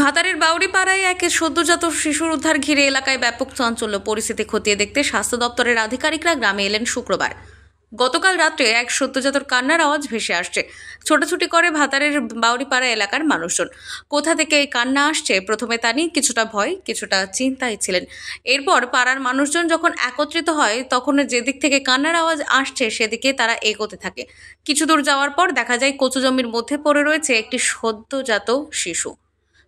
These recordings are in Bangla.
ভাতারের পাড়ায় এক সদ্যজাত শিশুর উদ্ধার ঘিরে এলাকায় ব্যাপক চাঞ্চল্য পরিস্থিতি খতিয়ে দেখতে স্বাস্থ্য দপ্তরের আধিকারিকরা গ্রামে এলেন শুক্রবার গতকাল রাত্রে এক সদ্যজাতর কান্নার আওয়াজ ভেসে আসছে ছোটাছুটি করে ভাতারের বাউরিপাড়া এলাকার মানুষজন কোথা থেকে এই কান্না আসছে প্রথমে তা নিয়ে কিছুটা ভয় কিছুটা চিন্তায় ছিলেন এরপর পাড়ার মানুষজন যখন একত্রিত হয় তখন যেদিক থেকে কান্নার আওয়াজ আসছে সেদিকে তারা এগোতে থাকে কিছু দূর যাওয়ার পর দেখা যায় কচু জমির মধ্যে পড়ে রয়েছে একটি সদ্যজাত শিশু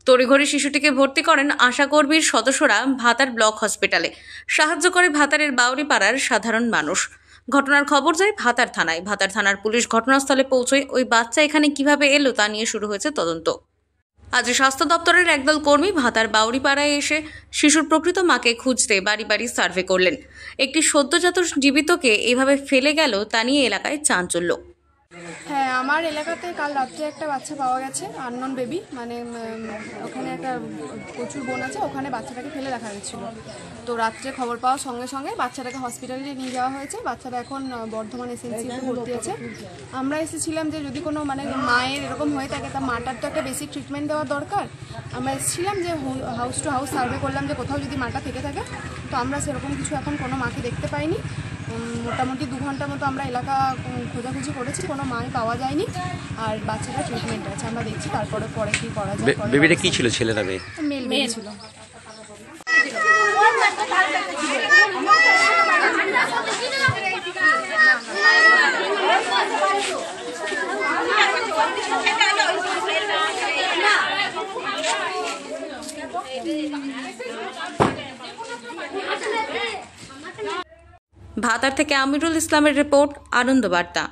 তড়িঘড়ি শিশুটিকে ভর্তি করেন আশাকর্মীর সদস্যরা ভাতার ব্লক হসপিটালে সাহায্য করে ভাতারের বাউরি পাড়ার সাধারণ মানুষ ঘটনার খবর যায় ভাতার থানায় ভাতার থানার পুলিশ ঘটনাস্থলে পৌঁছয় ওই বাচ্চা এখানে কিভাবে এলো তা নিয়ে শুরু হয়েছে তদন্ত আজ স্বাস্থ্য দপ্তরের একদল কর্মী ভাতার বাউরিপাড়ায় এসে শিশুর প্রকৃত মাকে খুঁজতে বাড়ি বাড়ি সার্ভে করলেন একটি সদ্যজাত জীবিতকে এভাবে ফেলে গেল তা নিয়ে এলাকায় চাঞ্চল্য হ্যাঁ আমার এলাকাতে কাল রাত্রে একটা বাচ্চা পাওয়া গেছে আননন বেবি মানে ওখানে একটা প্রচুর বোন আছে ওখানে বাচ্চাটাকে ফেলে রাখা হয়েছিল তো রাত্রে খবর পাওয়ার সঙ্গে সঙ্গে বাচ্চাটাকে হসপিটালে নিয়ে যাওয়া হয়েছে বাচ্চাটা এখন বর্ধমান এসএনসিতে ভর্তি আছে আমরা এসেছিলাম যে যদি কোনো মানে মায়ের এরকম হয়ে থাকে তা মাটার তো একটা বেসিক ট্রিটমেন্ট দেওয়া দরকার আমরা এসেছিলাম যে হাউস টু হাউস সার্ভে করলাম যে কোথাও যদি মাটা থেকে থাকে তো আমরা সেরকম কিছু এখন কোনো মাকে দেখতে পাইনি মোটামুটি দু ঘন্টা মতো আমরা এলাকা খোঁজাখুঁজি করেছি কোনো মাই পাওয়া যায়নি আর বাচ্চাটা ট্রিটমেন্ট আছে আমরা দেখছি তারপরে পরে কি করা যায় বেবিটা কি ছিল ছেলে মেল মেয়ে ছিল Thank you. ভাতার থেকে আমিরুল ইসলামের রিপোর্ট আনন্দবার্তা